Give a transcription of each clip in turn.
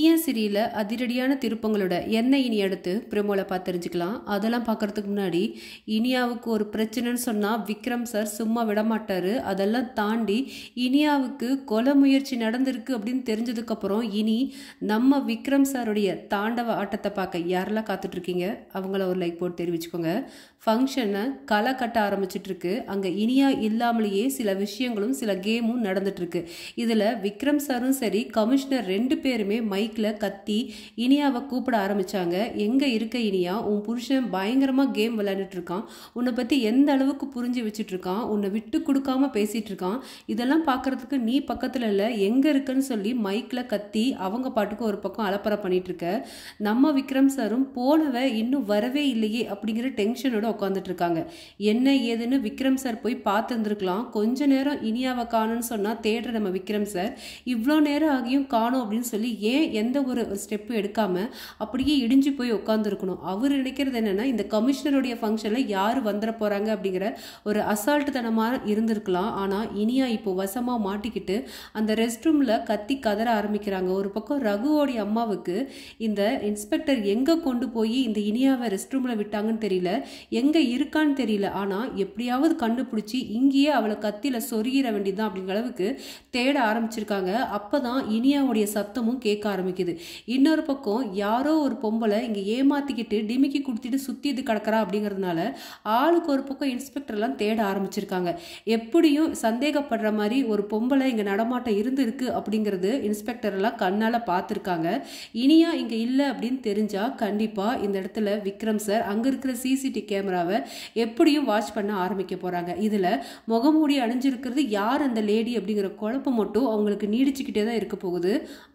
இனியா சிறியில் அதிரடியான திருப்பங்களோட என்ன இனி அடுத்து பிரமோவில் பார்த்து தெரிஞ்சுக்கலாம் அதெல்லாம் பார்க்குறதுக்கு முன்னாடி இனியாவுக்கு ஒரு பிரச்சனைன்னு சொன்னால் விக்ரம் சார் சும்மா விடமாட்டார் அதெல்லாம் தாண்டி இனியாவுக்கு கொலை முயற்சி நடந்திருக்கு அப்படின்னு தெரிஞ்சதுக்கப்புறம் இனி நம்ம விக்ரம் சாருடைய தாண்டவ ஆட்டத்தை பார்க்க யாரெல்லாம் காத்துட்ருக்கீங்க அவங்கள ஒரு லைக் போட்டு தெரிவிச்சுக்கோங்க ஃபங்க்ஷனை களை கட்ட ஆரம்பிச்சிட்ருக்கு அங்கே இனியா இல்லாமலேயே சில விஷயங்களும் சில கேமும் நடந்துட்டுருக்கு இதில் விக்ரம் சாரும் சரி கமிஷனர் ரெண்டு பேருமே மை மைக்கில் கத்தி இனியாவை கூப்பிட ஆரம்பித்தாங்க எங்கே இருக்க இனியா உன் புருஷன் பயங்கரமாக கேம் விளையாண்டுட்ருக்கான் உன்னை பற்றி எந்த அளவுக்கு புரிஞ்சு வச்சுட்ருக்கான் உன்னை விட்டு கொடுக்காம பேசிகிட்ருக்கான் இதெல்லாம் பார்க்குறதுக்கு நீ பக்கத்தில் இல்லை எங்கே இருக்குன்னு சொல்லி மைக்கில் கத்தி அவங்க பாட்டுக்கு ஒரு பக்கம் அலப்பற பண்ணிகிட்ருக்க நம்ம விக்ரம் சாரும் போனவ இன்னும் வரவே இல்லையே அப்படிங்கிற டென்ஷனோட உட்காந்துட்ருக்காங்க என்ன ஏதுன்னு விக்ரம் சார் போய் பார்த்துருந்துருக்கலாம் கொஞ்ச நேரம் இனியாவை காணும்னு சொன்னால் தேடுற நம்ம விக்ரம் சார் இவ்வளோ நேரம் ஆகியும் காணும் அப்படின்னு சொல்லி ஏன் எந்த ஒரு ஸ்டெப்பும் எடுக்காமல் அப்படியே இடிஞ்சு போய் உட்காந்துருக்கணும் அவர் நினைக்கிறது என்னென்னா இந்த கமிஷனருடைய ஃபங்க்ஷனில் யார் வந்துட போகிறாங்க அப்படிங்கிற ஒரு அசால்ட்டுத்தனமாக இருந்திருக்கலாம் ஆனால் இனியா இப்போ வசமாக மாட்டிக்கிட்டு அந்த ரெஸ்ட் ரூமில் கத்தி கதற ஆரம்பிக்கிறாங்க ஒரு பக்கம் ரகுவோடைய அம்மாவுக்கு இந்த இன்ஸ்பெக்டர் எங்கே கொண்டு போய் இந்த இனியாவை ரெஸ்ட் ரூமில் விட்டாங்கன்னு தெரியல எங்கே இருக்கான்னு தெரியல ஆனால் எப்படியாவது கண்டுபிடிச்சி இங்கேயே அவளை கத்தியில் சொருகிற வேண்டியதுதான் அப்படிங்கிற அளவுக்கு தேட ஆரம்பிச்சிருக்காங்க அப்போ தான் இனியாவுடைய சத்தமும் கேட்க ஆரம்பிச்சு ஆரம்பிக்குது இன்னொரு பக்கம் யாரோ ஒரு பொம்பளை இங்கே ஏமாற்றிக்கிட்டு டிமிக்கி கொடுத்துட்டு சுற்றி இது கிடக்கிறா அப்படிங்கிறதுனால ஆளுக்கு ஒரு பக்கம் இன்ஸ்பெக்டர்லாம் தேட ஆரம்பிச்சிருக்காங்க எப்படியும் சந்தேகப்படுற மாதிரி ஒரு பொம்பளை இங்கே நடமாட்டம் இருந்திருக்கு அப்படிங்கிறது இன்ஸ்பெக்டர்லாம் கண்ணால் பார்த்துருக்காங்க இனியா இங்கே இல்லை அப்படின்னு தெரிஞ்சால் கண்டிப்பாக இந்த இடத்துல விக்ரம் சார் அங்கே இருக்கிற சிசிடி கேமராவை எப்படியும் வாட்ச் பண்ண ஆரம்பிக்க போகிறாங்க இதில் முகமூடி அணிஞ்சிருக்கிறது யார் அந்த லேடி அப்படிங்கிற குழப்பம் மட்டும் அவங்களுக்கு நீடிச்சுக்கிட்டே தான் இருக்க போகுது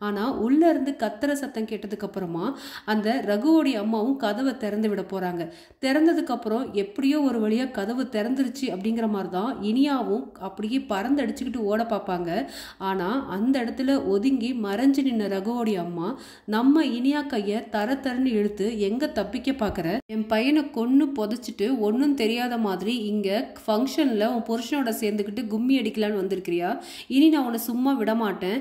ஆனால் உள்ளே இருந்து கத்துற சத்தம் கேட்டதுக்கப்புறமா அந்த ரகுவோடைய அம்மாவும் கதவை திறந்து விட போகிறாங்க திறந்ததுக்கப்புறம் எப்படியோ ஒரு வழியாக கதவு திறந்துருச்சு அப்படிங்கிற மாதிரி தான் இனியாவும் அப்படியே பறந்து அடிச்சுக்கிட்டு ஓட பார்ப்பாங்க ஆனால் அந்த இடத்துல ஒதுங்கி மறைஞ்சு நின்ன ரகுவோடைய அம்மா நம்ம இனியா கையை தர தரன்னு இழுத்து எங்கே தப்பிக்க பார்க்குற என் பையனை கொன்று புதைச்சிட்டு ஒன்றும் தெரியாத மாதிரி இங்கே ஃபங்க்ஷனில் உன் புருஷனோட சேர்ந்துக்கிட்டு கும்மி அடிக்கலான்னு வந்திருக்கிறியா இனி நான் உன்னை சும்மா விடமாட்டேன்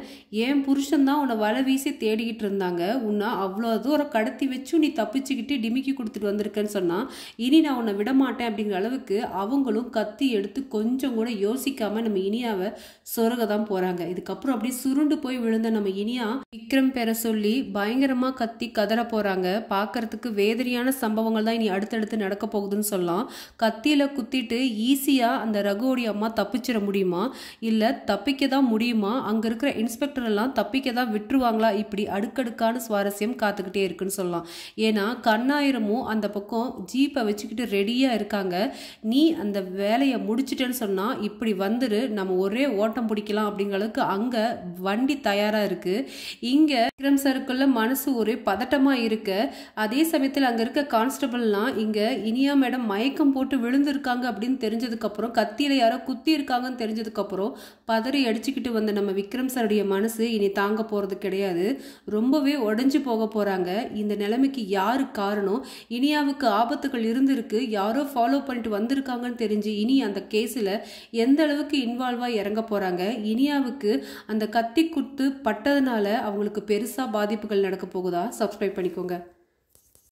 என் புருஷன் தான் உன்னை வலை வீசி தேடிக்கிட்டு இருந்தாங்க உன்னை அவ்வளோ தூரம் கடத்தி வச்சு நீ தப்பிச்சுக்கிட்டு டிமிக்கி கொடுத்துட்டு வந்திருக்கேன்னு சொன்னால் இனி நான் உன்னை விடமாட்டேன் அப்படிங்கிற அளவுக்கு அவங்களும் கத்தி எடுத்து கொஞ்சம் கூட யோசிக்காமல் நம்ம இனியாவை சொருக தான் போகிறாங்க இதுக்கப்புறம் அப்படியே சுருண்டு போய் விழுந்த நம்ம இனியா விக்ரம் பெற சொல்லி பயங்கரமாக கத்தி கதற போகிறாங்க பார்க்கறதுக்கு வேதனையான சம்பவங்கள் தான் இனி அடுத்தடுத்து நடக்க போகுதுன்னு சொல்லலாம் கத்தியில் குத்திட்டு ஈஸியாக அந்த ரகுவோடைய அம்மா தப்பிச்சிட முடியுமா இல்லை தப்பிக்க தான் முடியுமா அங்கே இருக்கிற இன்ஸ்பெக்டர் எல்லாம் தப்பிக்க தான் விட்டுருவாங்களா இப்படி அடுக்கடுக்கான சுவாரஸ்யம் காத்துக்கிட்டே இருக்குன்னு சொல்லலாம் ஏன்னா கண்ணாயிரமும் அந்த பக்கம் ஜீப்பை வச்சுக்கிட்டு ரெடியாக இருக்காங்க நீ அந்த வேலையை முடிச்சிட்டேன்னு சொன்னால் இப்படி வந்துரு நம்ம ஒரே ஓட்டம் பிடிக்கலாம் அப்படிங்கிறதுக்கு அங்கே வண்டி தயாராக இருக்குது இங்கே விக்ரம் சருக்குள்ள மனசு ஒரே பதட்டமாக இருக்கு அதே சமயத்தில் அங்கே இருக்க கான்ஸ்டபிள்லாம் இங்கே இனியா மேடம் மயக்கம் போட்டு விழுந்திருக்காங்க அப்படின்னு தெரிஞ்சதுக்கப்புறம் கத்தியில் யாரோ குத்தி இருக்காங்கன்னு தெரிஞ்சதுக்கப்புறம் பதறி அடிச்சுக்கிட்டு வந்த நம்ம விக்ரம் சாருடைய மனசு இனி தாங்க போகிறது கிடையாது ரொம்பவே உடஞ்சி போக போகிறாங்க இந்த நிலைமைக்கு யார் காரணம் இனியாவுக்கு ஆபத்துகள் இருந்திருக்கு யாரோ ஃபாலோ பண்ணிட்டு வந்திருக்காங்கன்னு தெரிஞ்சு இனி அந்த கேஸில் எந்த அளவுக்கு இன்வால்வாக இறங்க போகிறாங்க இனியாவுக்கு அந்த கத்தி குத்து பட்டதுனால அவங்களுக்கு பெருசாக பாதிப்புகள் நடக்க போகுதா சப்ஸ்கிரைப் பண்ணிக்கோங்க